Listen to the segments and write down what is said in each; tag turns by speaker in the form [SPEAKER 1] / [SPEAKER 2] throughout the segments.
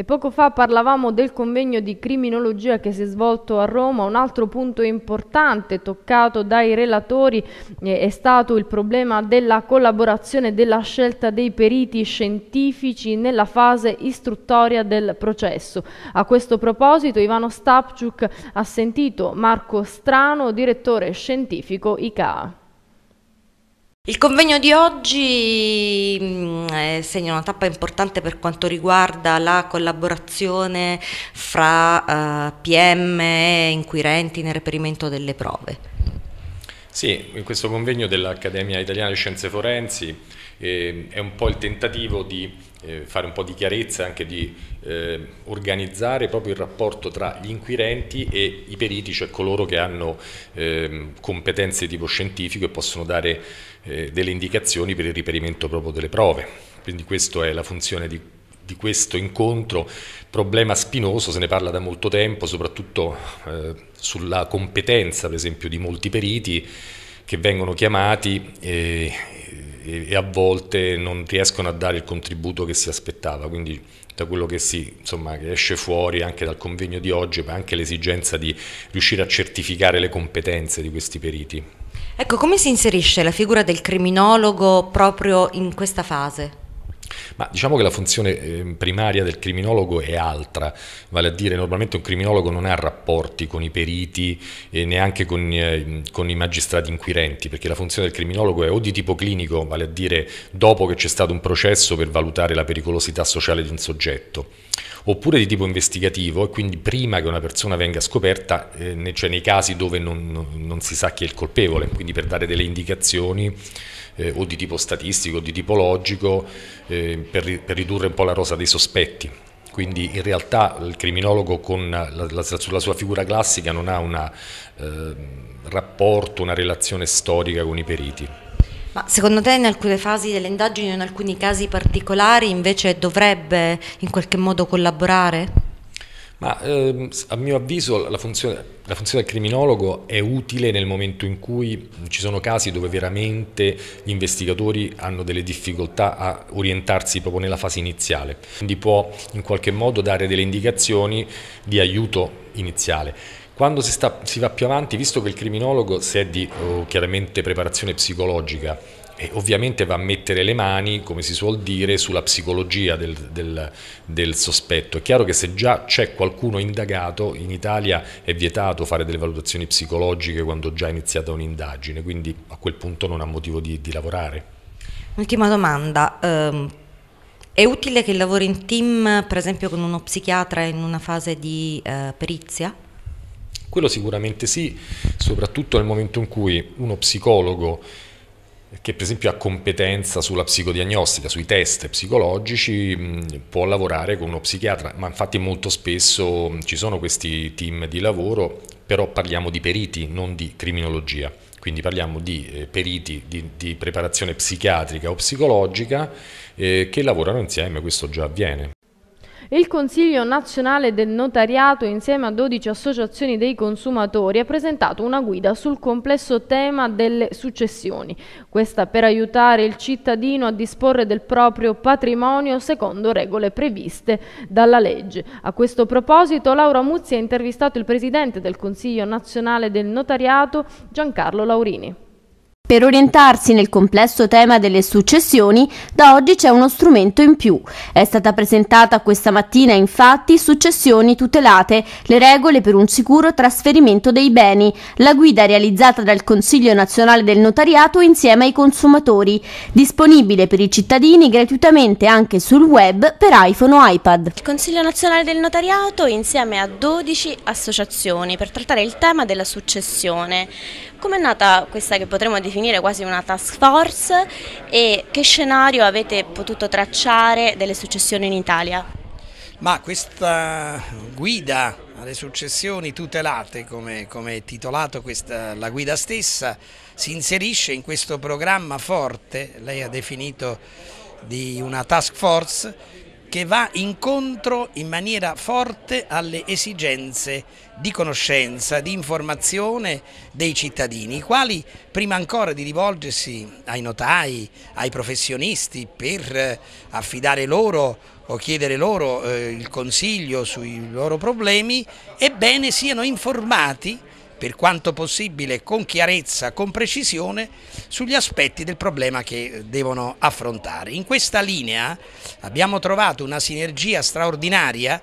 [SPEAKER 1] E poco fa parlavamo del convegno di criminologia che si è svolto a Roma, un altro punto importante toccato dai relatori eh, è stato il problema della collaborazione e della scelta dei periti scientifici nella fase istruttoria del processo. A questo proposito Ivano Stapciuk ha sentito Marco Strano, direttore scientifico ICAA.
[SPEAKER 2] Il
[SPEAKER 3] convegno di oggi mm, eh, segna una tappa importante per quanto riguarda la collaborazione fra eh, PM e inquirenti nel reperimento delle prove.
[SPEAKER 4] Sì, in questo convegno dell'Accademia Italiana di Scienze Forensi ehm, è un po' il tentativo di eh, fare un po' di chiarezza, e anche di eh, organizzare proprio il rapporto tra gli inquirenti e i periti, cioè coloro che hanno eh, competenze di tipo scientifico e possono dare eh, delle indicazioni per il riperimento proprio delle prove. Quindi questa è la funzione di, di questo incontro, problema spinoso, se ne parla da molto tempo, soprattutto eh, sulla competenza per esempio di molti periti che vengono chiamati e, eh, e, a volte non riescono a dare il contributo che si aspettava, quindi da quello che, si, insomma, che esce fuori anche dal convegno di oggi, ma anche l'esigenza di riuscire a certificare le competenze di questi periti.
[SPEAKER 3] Ecco, come si inserisce la figura del criminologo proprio in questa fase?
[SPEAKER 4] Ma diciamo che la funzione ehm, primaria del criminologo è altra, vale a dire normalmente un criminologo non ha rapporti con i periti e neanche con, ehm, con i magistrati inquirenti, perché la funzione del criminologo è o di tipo clinico, vale a dire dopo che c'è stato un processo per valutare la pericolosità sociale di un soggetto, oppure di tipo investigativo e quindi prima che una persona venga scoperta, ehm, cioè nei casi dove non, non si sa chi è il colpevole, quindi per dare delle indicazioni eh, o di tipo statistico o di tipo logico eh, per, per ridurre un po' la rosa dei sospetti. Quindi in realtà il criminologo la, la, sulla sua figura classica non ha un eh, rapporto, una relazione storica con i periti.
[SPEAKER 3] Ma secondo te in alcune fasi delle indagini o in alcuni casi particolari invece dovrebbe in qualche modo collaborare?
[SPEAKER 4] Ma ehm, a mio avviso la funzione, la funzione, del criminologo è utile nel momento in cui ci sono casi dove veramente gli investigatori hanno delle difficoltà a orientarsi proprio nella fase iniziale, quindi può in qualche modo dare delle indicazioni di aiuto iniziale. Quando si, sta, si va più avanti, visto che il criminologo, se è di oh, chiaramente preparazione psicologica, e ovviamente va a mettere le mani, come si suol dire, sulla psicologia del, del, del sospetto. È chiaro che se già c'è qualcuno indagato, in Italia è vietato fare delle valutazioni psicologiche quando già è iniziata un'indagine, quindi a quel punto non ha motivo di, di lavorare.
[SPEAKER 3] Ultima domanda. Um... È utile che lavori in team, per esempio con uno psichiatra in una fase di eh, perizia?
[SPEAKER 4] Quello sicuramente sì, soprattutto nel momento in cui uno psicologo che per esempio ha competenza sulla psicodiagnostica, sui test psicologici, può lavorare con uno psichiatra, ma infatti molto spesso ci sono questi team di lavoro, però parliamo di periti, non di criminologia, quindi parliamo di eh, periti di, di preparazione psichiatrica o psicologica eh, che lavorano insieme, questo già avviene.
[SPEAKER 1] Il Consiglio nazionale del notariato insieme a 12 associazioni dei consumatori ha presentato una guida sul complesso tema delle successioni, questa per aiutare il cittadino a disporre del proprio patrimonio secondo regole previste dalla legge. A questo proposito Laura Muzzi ha intervistato il presidente del Consiglio nazionale del notariato Giancarlo Laurini.
[SPEAKER 2] Per orientarsi nel complesso tema delle successioni, da oggi c'è uno strumento in più. È stata presentata questa mattina infatti Successioni tutelate, le regole per un sicuro trasferimento dei beni, la guida realizzata dal Consiglio nazionale del notariato insieme ai consumatori, disponibile per i cittadini gratuitamente anche sul web per iPhone o iPad. Il
[SPEAKER 3] Consiglio nazionale del notariato insieme a 12 associazioni per trattare il tema della successione. Come è nata questa che potremmo definire quasi una task force e che scenario avete potuto tracciare delle successioni in Italia?
[SPEAKER 5] Ma questa guida alle successioni tutelate, come, come è titolata la guida stessa, si inserisce in questo programma forte, lei ha definito di una task force che va incontro in maniera forte alle esigenze di conoscenza, di informazione dei cittadini, i quali prima ancora di rivolgersi ai notai, ai professionisti per eh, affidare loro o chiedere loro eh, il consiglio sui loro problemi, ebbene siano informati per quanto possibile con chiarezza, con precisione sugli aspetti del problema che eh, devono affrontare. In questa linea abbiamo trovato una sinergia straordinaria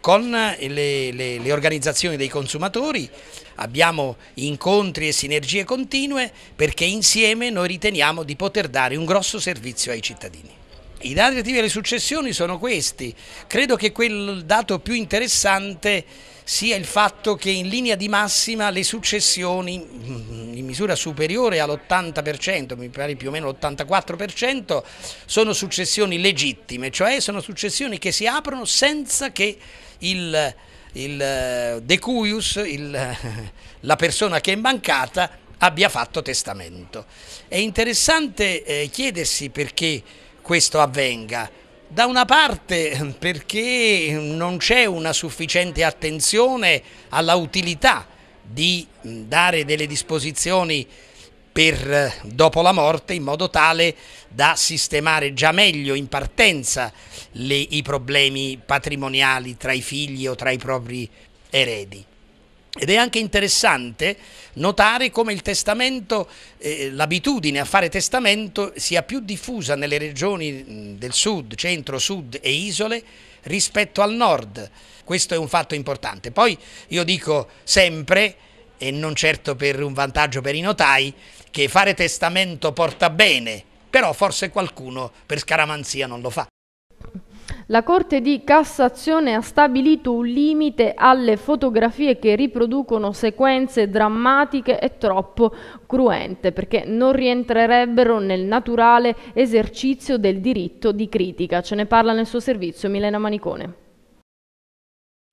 [SPEAKER 5] con eh, le, le, le, organizzazioni dei consumatori, abbiamo incontri e sinergie continue perché insieme noi riteniamo di poter dare un grosso servizio ai cittadini. I dati relativi alle successioni sono questi. Credo che quel dato più interessante sia il fatto che in linea di massima le successioni mm, in misura superiore all'80%, mi pare più o meno l'84%, sono successioni legittime, cioè sono successioni che si aprono senza che il, il eh, decuius, il, la persona che è mancata, abbia fatto testamento. È interessante eh, chiedersi perché questo avvenga. Da una parte perché non c'è una sufficiente attenzione alla utilità di dare delle disposizioni per eh, dopo la morte in modo tale da sistemare già meglio in partenza le, i problemi patrimoniali tra i figli o tra i propri eredi. Ed è anche interessante notare come il testamento, eh, l'abitudine a fare testamento sia più diffusa nelle regioni del sud, centro, sud e isole rispetto al nord. Questo è un fatto importante. Poi io dico sempre, e non certo per un vantaggio per i notai, che fare testamento porta bene, però forse qualcuno per scaramanzia non lo fa.
[SPEAKER 1] La Corte di Cassazione ha stabilito un limite alle fotografie che riproducono sequenze drammatiche e troppo cruente, perché non rientrerebbero nel naturale esercizio del diritto di critica. Ce ne parla nel suo servizio Milena Manicone.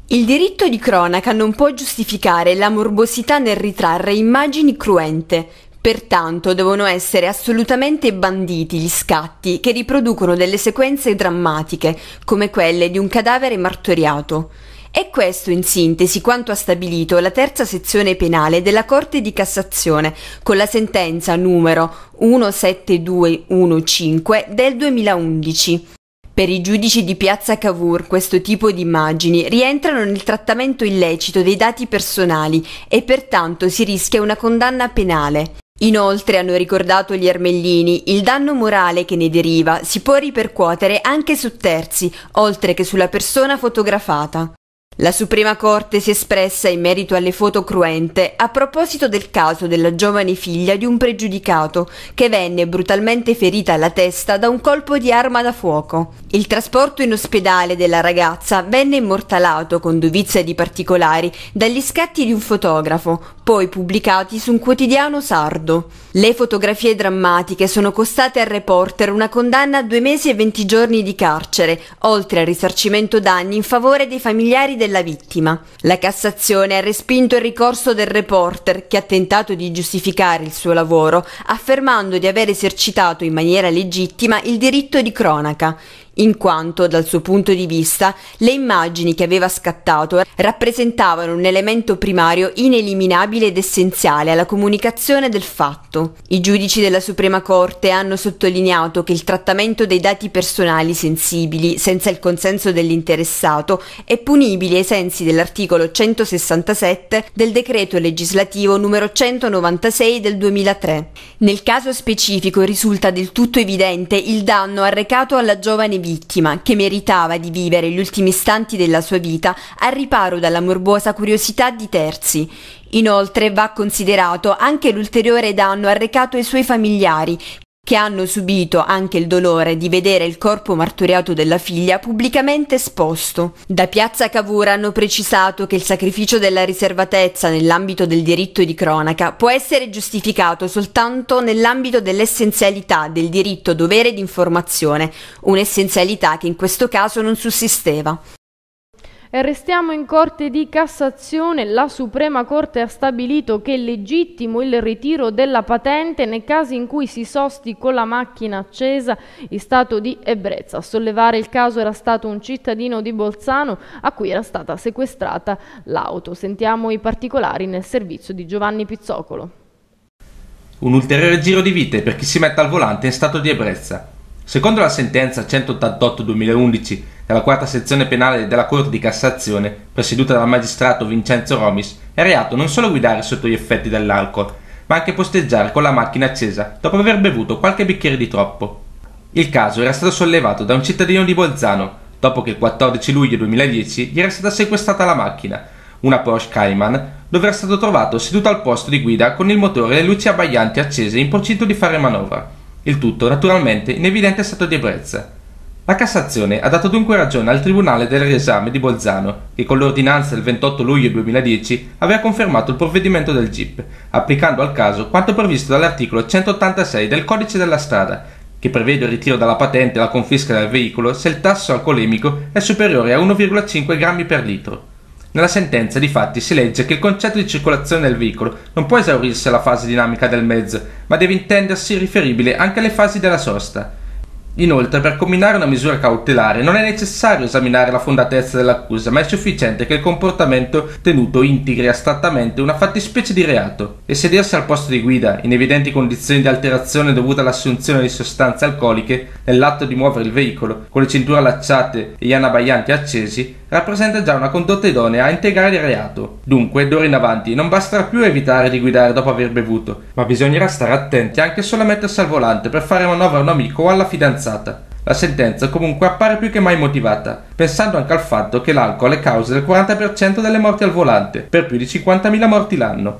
[SPEAKER 6] Il diritto di cronaca non può giustificare la morbosità nel ritrarre immagini cruente, Pertanto devono essere assolutamente banditi gli scatti che riproducono delle sequenze drammatiche, come quelle di un cadavere martoriato. È questo in sintesi quanto ha stabilito la terza sezione penale della Corte di Cassazione con la sentenza numero 17215 del 2011. Per i giudici di Piazza Cavour questo tipo di immagini rientrano nel trattamento illecito dei dati personali e pertanto si rischia una condanna penale. Inoltre, hanno ricordato gli ermellini, il danno morale che ne deriva si può ripercuotere anche su terzi, oltre che sulla persona fotografata. La Suprema Corte si è espressa in merito alle foto cruente a proposito del caso della giovane figlia di un pregiudicato che venne brutalmente ferita alla testa da un colpo di arma da fuoco. Il trasporto in ospedale della ragazza venne immortalato con dovizia di particolari dagli scatti di un fotografo, poi pubblicati su un quotidiano sardo. Le fotografie drammatiche sono costate al reporter una condanna a due mesi e venti giorni di carcere, oltre al risarcimento danni in favore dei familiari del della vittima. La Cassazione ha respinto il ricorso del reporter che ha tentato di giustificare il suo lavoro affermando di aver esercitato in maniera legittima il diritto di cronaca in quanto, dal suo punto di vista, le immagini che aveva scattato rappresentavano un elemento primario ineliminabile ed essenziale alla comunicazione del fatto. I giudici della Suprema Corte hanno sottolineato che il trattamento dei dati personali sensibili senza il consenso dell'interessato è punibile ai sensi dell'articolo 167 del decreto legislativo numero 196 del 2003. Nel caso specifico risulta del tutto evidente il danno arrecato alla giovane vittima che meritava di vivere gli ultimi istanti della sua vita al riparo dalla morbosa curiosità di terzi. Inoltre va considerato anche l'ulteriore danno arrecato ai suoi familiari che hanno subito anche il dolore di vedere il corpo martoriato della figlia pubblicamente esposto. Da Piazza Cavour hanno precisato che il sacrificio della riservatezza nell'ambito del diritto di cronaca può essere giustificato soltanto nell'ambito dell'essenzialità del diritto dovere di informazione, un'essenzialità che in questo caso non sussisteva.
[SPEAKER 1] E restiamo in Corte di Cassazione. La Suprema Corte ha stabilito che è legittimo il ritiro della patente nei casi in cui si sosti con la macchina accesa in stato di ebbrezza. A sollevare il caso era stato un cittadino di Bolzano a cui era stata sequestrata l'auto. Sentiamo i particolari nel servizio di Giovanni Pizzocolo.
[SPEAKER 7] Un ulteriore giro di vite per chi si mette al volante in stato di ebbrezza. Secondo la sentenza 188-2011 nella quarta sezione penale della Corte di Cassazione, presieduta dal magistrato Vincenzo Romis, è reato non solo guidare sotto gli effetti dell'alcol, ma anche posteggiare con la macchina accesa dopo aver bevuto qualche bicchiere di troppo. Il caso era stato sollevato da un cittadino di Bolzano, dopo che il 14 luglio 2010 gli era stata sequestrata la macchina, una Porsche Cayman, dove era stato trovato seduto al posto di guida con il motore e le luci abbaglianti accese in procinto di fare manovra. Il tutto naturalmente in evidente stato di ebbrezza. La Cassazione ha dato dunque ragione al Tribunale del Riesame di Bolzano, che con l'ordinanza del 28 luglio 2010 aveva confermato il provvedimento del GIP, applicando al caso quanto previsto dall'articolo 186 del Codice della Strada, che prevede il ritiro dalla patente e la confisca del veicolo se il tasso alcolemico è superiore a 1,5 grammi per litro. Nella sentenza, difatti, si legge che il concetto di circolazione del veicolo non può esaurirsi alla fase dinamica del mezzo, ma deve intendersi riferibile anche alle fasi della sosta. Inoltre, per combinare una misura cautelare non è necessario esaminare la fondatezza dell'accusa, ma è sufficiente che il comportamento tenuto integri astrattamente una fattispecie di reato e sedersi al posto di guida, in evidenti condizioni di alterazione dovuta all'assunzione di sostanze alcoliche nell'atto di muovere il veicolo, con le cinture allacciate e gli anabaianti accesi, rappresenta già una condotta idonea a integrare il reato. Dunque, d'ora in avanti, non basterà più evitare di guidare dopo aver bevuto, ma bisognerà stare attenti anche solo a mettersi al volante per fare manovra a un amico o alla fidanzata. La sentenza comunque appare più che mai motivata, pensando anche al fatto che l'alcol è causa del 40% delle morti al volante, per più di 50.000 morti l'anno.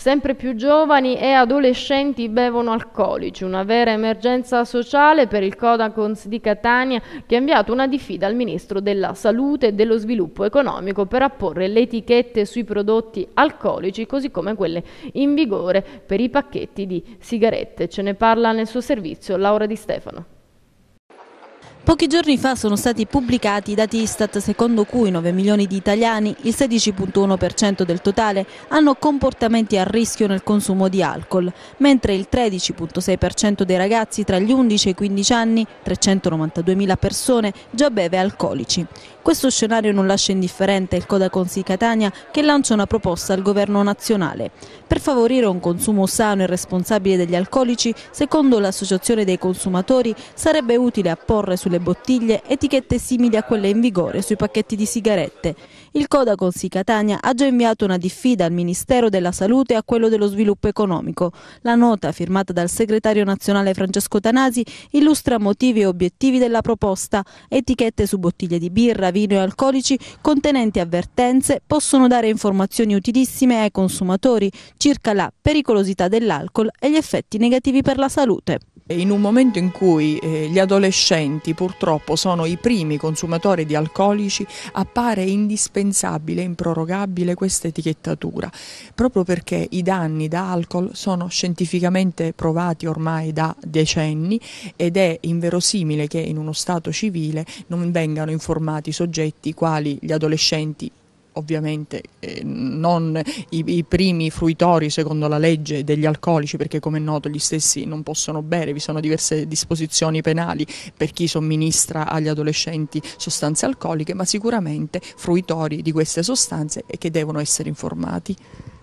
[SPEAKER 1] Sempre più giovani e adolescenti bevono alcolici, una vera emergenza sociale per il Codacons di Catania che ha inviato una diffida al Ministro della Salute e dello Sviluppo Economico per apporre le etichette sui prodotti alcolici così come quelle in vigore per i pacchetti di sigarette. Ce ne parla nel suo servizio Laura Di Stefano.
[SPEAKER 2] Pochi giorni fa sono stati pubblicati i dati Istat secondo cui 9 milioni di italiani, il 16.1% del totale, hanno comportamenti a rischio nel consumo di alcol, mentre il 13.6% dei ragazzi tra gli 11 e i 15 anni, 392.000 persone, già beve alcolici. Questo scenario non lascia indifferente il Codaconsi Catania che lancia una proposta al governo nazionale. Per favorire un consumo sano e responsabile degli alcolici, secondo l'Associazione dei consumatori, sarebbe utile apporre sulle bottiglie etichette simili a quelle in vigore sui pacchetti di sigarette il Codacons di Catania ha già inviato una diffida al Ministero della Salute e a quello dello Sviluppo Economico. La nota, firmata dal segretario nazionale Francesco Tanasi, illustra motivi e obiettivi della proposta. Etichette su bottiglie di birra, vino e alcolici contenenti avvertenze possono dare informazioni utilissime ai consumatori circa la pericolosità dell'alcol e gli effetti negativi per la salute. In un momento in cui eh, gli adolescenti purtroppo sono i primi consumatori di alcolici, appare indispensabile impensabile, improrogabile questa etichettatura, proprio perché i danni da alcol sono scientificamente provati ormai da decenni ed è inverosimile che in uno Stato civile non vengano informati soggetti quali gli adolescenti ovviamente eh, non i, i, primi fruitori secondo la legge degli alcolici perché come è noto gli stessi non possono bere, vi sono diverse disposizioni penali per chi somministra agli adolescenti sostanze alcoliche ma sicuramente fruitori di queste sostanze e che devono essere informati.